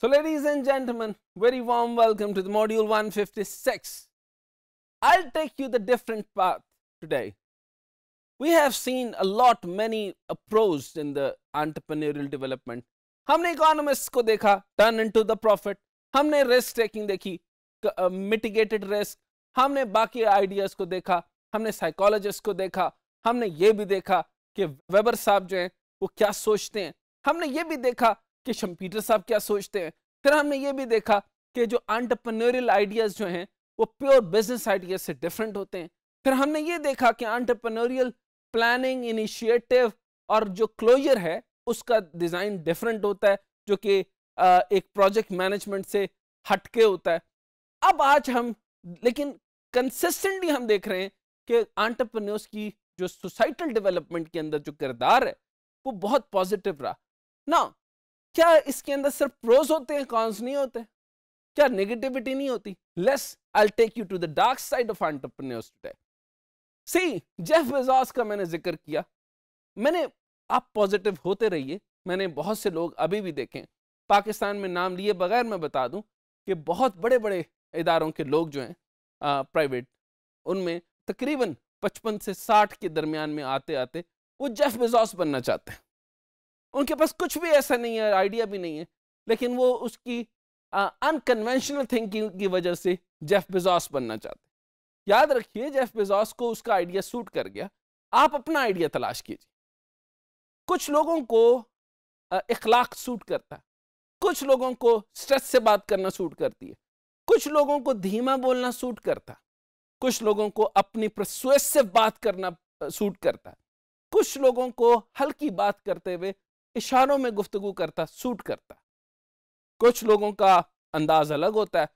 So, ladies and gentlemen, very warm welcome to the module 156. I'll take you the different path today. We have seen a lot many approaches in the entrepreneurial development. हमने economists को देखा turn into the profit. हमने risk taking देखी uh, mitigated risk. हमने बाकी ideas को देखा हमने psychologists को देखा हमने ये भी देखा कि वेबर साहब जो हैं वो क्या सोचते हैं हमने ये भी देखा कि शम्पीटर साहब क्या सोचते हैं फिर हमने ये भी देखा कि जो आंटरप्रनोरियल आइडियाज़ जो हैं वो प्योर बिजनेस आइडियाज से डिफरेंट होते हैं फिर हमने ये देखा कि आंटरप्रनोरियल प्लानिंग इनिशिएटिव और जो क्लोजर है उसका डिज़ाइन डिफरेंट होता है जो कि एक प्रोजेक्ट मैनेजमेंट से हटके होता है अब आज हम लेकिन कंसिस्टेंटली हम देख रहे हैं कि आंटरप्रनोर्स की जो सोसाइटल डेवलपमेंट के अंदर जो किरदार है वो बहुत पॉजिटिव रहा ना क्या इसके अंदर सिर्फ प्रोज होते हैं कॉन्स नहीं होते क्या नेगेटिविटी नहीं होती let's I take you to the dark side of entrepreneurs today see Jeff Bezos का मैंने जिक्र किया मैंने आप पॉजिटिव होते रहिए मैंने बहुत से लोग अभी भी देखें पाकिस्तान में नाम लिए बगैर मैं बता दूं कि बहुत बड़े बड़े इदारों के लोग जो हैं प्राइवेट उनमें तकरीबन पचपन से साठ के दरमियान में आते आते वो जेफ बेजोस बनना चाहते हैं उनके पास कुछ भी ऐसा नहीं है आइडिया भी नहीं है लेकिन वो उसकी अनकन्वेंशनल थिंकिंग की वजह से जेफ बेजॉस बनना चाहते हैं याद रखिए जेफ बेजॉस को उसका आइडिया सूट कर गया आप अपना आइडिया तलाश कीजिए कुछ लोगों को इखलाक सूट करता है कुछ लोगों को स्ट्रेस से बात करना सूट करती है कुछ लोगों को धीमा बोलना सूट करता है कुछ लोगों को अपनी से बात करना सूट करता है कुछ लोगों को हल्की बात करते हुए इशारों में गुफ्तगु करता सूट करता कुछ लोगों का अंदाज अलग होता है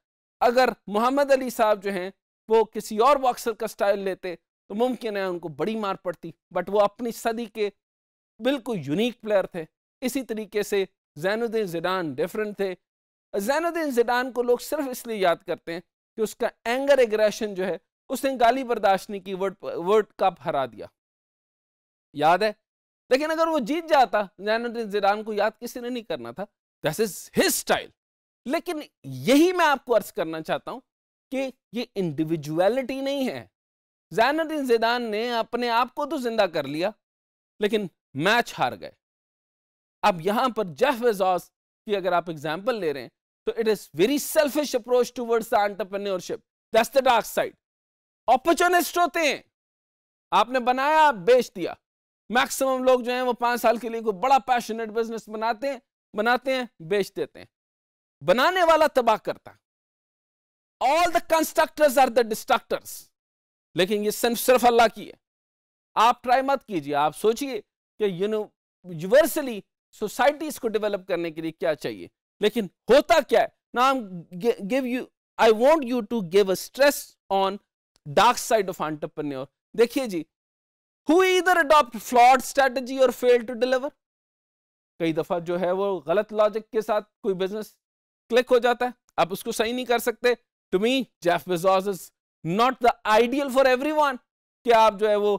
अगर मोहम्मद अली साहब जो हैं वो किसी और बॉक्सर का स्टाइल लेते तो मुमकिन है उनको बड़ी मार पड़ती बट वो अपनी सदी के बिल्कुल यूनिक प्लेयर थे इसी तरीके से जैनुद्दीन जिडान डिफरेंट थे जैनुद्दीन जिडान को लोग सिर्फ इसलिए याद करते हैं कि उसका एंगर एग्रेशन जो है उसने गाली बर्दाश्त नहीं की वर्ल्ड वर्ल्ड कप हरा दिया याद है लेकिन अगर वो जीत जाता जैनुद्दीन जिदान को याद किसी ने नहीं करना था दिस इज हिज स्टाइल लेकिन यही मैं आपको अर्ज करना चाहता हूं कि ये इंडिविजुअलिटी नहीं है जैनुद्दीन जिदान ने अपने आप को तो जिंदा कर लिया लेकिन मैच हार गए अब यहां पर जेफ बेजॉस की अगर आप एग्जाम्पल ले रहे हैं तो it is very selfish approach towards the entrepreneurship that's the dark side opportunist होते हैं आपने बनाया आप बेच दिया मैक्सिमम लोग जो हैं वो पांच साल के लिए कोई बड़ा पैशनेट बिजनेस बनाते हैं बनाते हैं बेच देते हैं बनाने वाला तबाह करता all the constructors are the destructors लेकिन ये सिर्फ अल्लाह की है आप ट्राई मत कीजिए आप सोचिए कि यूनिवर्सली सोसाइटीज को डेवलप करने के लिए क्या चाहिए लेकिन होता क्या है ना give you I want you to give a stress on dark side of entrepreneur देखिए जी हु इधर अडॉप्ट फ्लॉड strategy और फेल टू डिलीवर कई दफ़ा जो है वो गलत लॉजिक के साथ कोई बिजनेस क्लिक हो जाता है आप उसको सही नहीं कर सकते to me Jeff Bezos is not the ideal for everyone कि आप जो है वो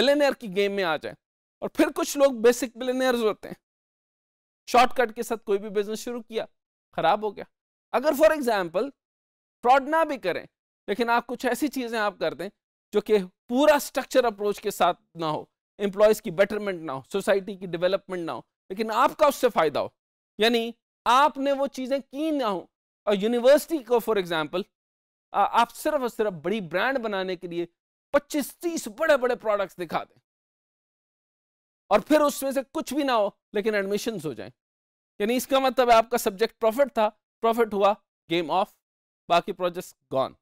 बिलेनियर की गेम में आ जाए और फिर कुछ लोग बेसिक बिलेनियर्स होते हैं शॉर्टकट के साथ कोई भी बिजनेस शुरू किया खराब हो गया अगर फॉर एग्जाम्पल फ्रॉड ना भी करें लेकिन आप कुछ ऐसी चीज़ें आप कर दें जो कि पूरा स्ट्रक्चर अप्रोच के साथ ना हो एम्प्लॉयज़ की बेटरमेंट ना हो सोसाइटी की डेवलपमेंट ना हो लेकिन आपका उससे फ़ायदा हो यानी आपने वो चीज़ें की ना हो और यूनिवर्सिटी को फॉर एग्जाम्पल आप सिर्फ और सिर्फ बड़ी ब्रांड बनाने के लिए पच्चीस तीस बड़े बड़े प्रोडक्ट्स दिखा दें और फिर उसमें से कुछ भी ना हो लेकिन एडमिशन हो जाए यानी इसका मतलब आपका सब्जेक्ट प्रॉफिट था प्रॉफिट हुआ गेम ऑफ बाकी प्रोजेक्ट गॉन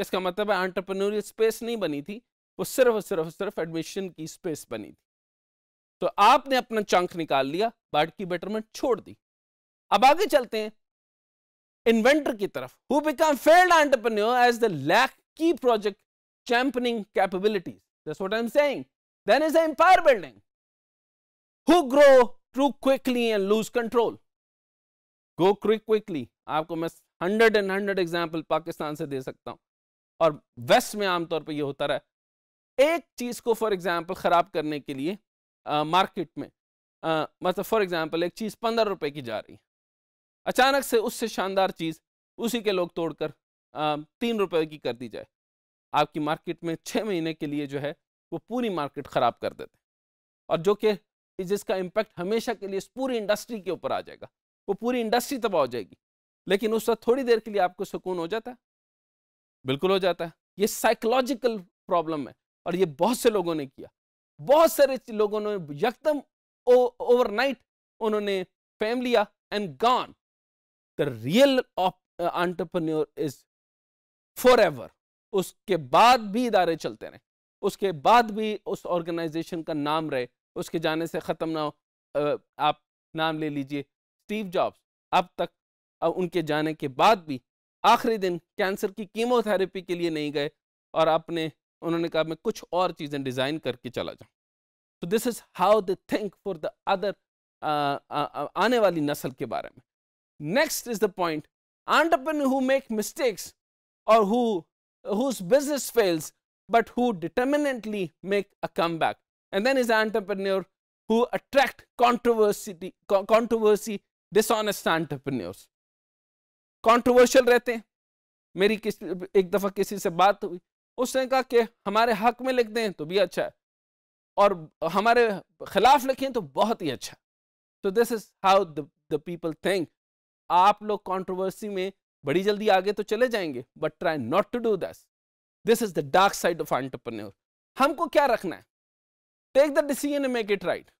इसका मतलब है एंटरप्रेन्योरियल स्पेस नहीं बनी थी वो सिर्फ और सिर्फ सिर्फ एडमिशन की स्पेस बनी थी तो आपने अपना चंक निकाल लिया बाढ़ की बेटरमेंट छोड़ दी अब आगे चलते हैं इन्वेंटर की तरफ who become failed entrepreneur as the lack की project championing capabilities that's what I am saying then is empire building who grow too quickly and lose control go quick quickly आपको मैं hundred and hundred example Pakistan से दे सकता हूं और waste में आमतौर पर यह होता रहा एक चीज़ को फॉर एग्ज़ाम्पल ख़राब करने के लिए आ, मार्केट में आ, मतलब फॉर एग्जाम्पल एक चीज़ पंद्रह रुपए की जा रही है अचानक से उससे शानदार चीज़ उसी के लोग तोड़कर तीन रुपए की कर दी जाए आपकी मार्केट में छः महीने के लिए जो है वो पूरी मार्केट ख़राब कर देते हैं और जो कि जिसका इम्पैक्ट हमेशा के लिए इस पूरी इंडस्ट्री के ऊपर आ जाएगा वो पूरी इंडस्ट्री तबाह हो जाएगी लेकिन उस वक्त थोड़ी देर के लिए आपको सुकून हो जाता है बिल्कुल हो जाता है ये साइकोलॉजिकल प्रॉब्लम है और ये बहुत से लोगों ने किया बहुत सारे लोगों ने यकदम ओवरनाइट उन्होंने फेम लिया and gone the real entrepreneur is forever उसके बाद भी इदारे चलते रहे उसके बाद भी उस ऑर्गेनाइजेशन का नाम रहे उसके जाने से ख़त्म ना हो आप नाम ले लीजिए स्टीव जॉब्स अब तक अब उनके जाने के बाद भी आखिरी दिन कैंसर की कीमोथेरेपी के लिए नहीं गए और आपने उन्होंने कहा मैं कुछ और चीज़ें डिज़ाइन करके चला जाऊँ तो this is how the think for the other आने वाली नस्ल के बारे में next is the point entrepreneur who make mistakes और business fails but who determinedly make a comeback and then is entrepreneur who attract controversy controversy dishonest entrepreneurs controversial रहते हैं मेरी किस एक दफ़ा किसी से बात हुई उसने कहा कि हमारे हक में लिख दें तो भी अच्छा है और हमारे खिलाफ लिखें तो बहुत ही अच्छा तो this is how the people think आप लोग कंट्रोवर्सी में बड़ी जल्दी आगे तो चले जाएंगे but try not to do this this is the dark side of entrepreneur हमको क्या रखना है take the decision make it right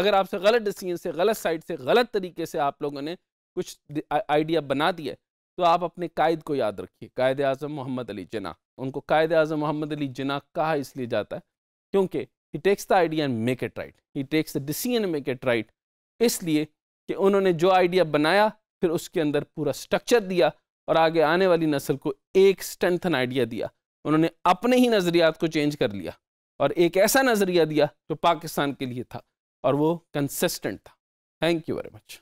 अगर आपसे गलत डिसीजन से गलत साइड से गलत तरीके से आप लोगों ने कुछ आइडिया बना दिया तो आप अपने कायद को याद रखिए कायद अजम मोहम्मद अली जना उनको कायद अजम मोहम्मद अली जना कहा इसलिए जाता है क्योंकि he takes the idea and make it right he takes the decision make it right इसलिए कि उन्होंने जो आइडिया बनाया फिर उसके अंदर पूरा स्ट्रक्चर दिया और आगे आने वाली नस्ल को एक स्ट्रेंथन आइडिया दिया उन्होंने अपने ही नज़रियात को चेंज कर लिया और एक ऐसा नज़रिया दिया जो पाकिस्तान के लिए था और वो कंसिस्टेंट था थैंक यू वेरी मच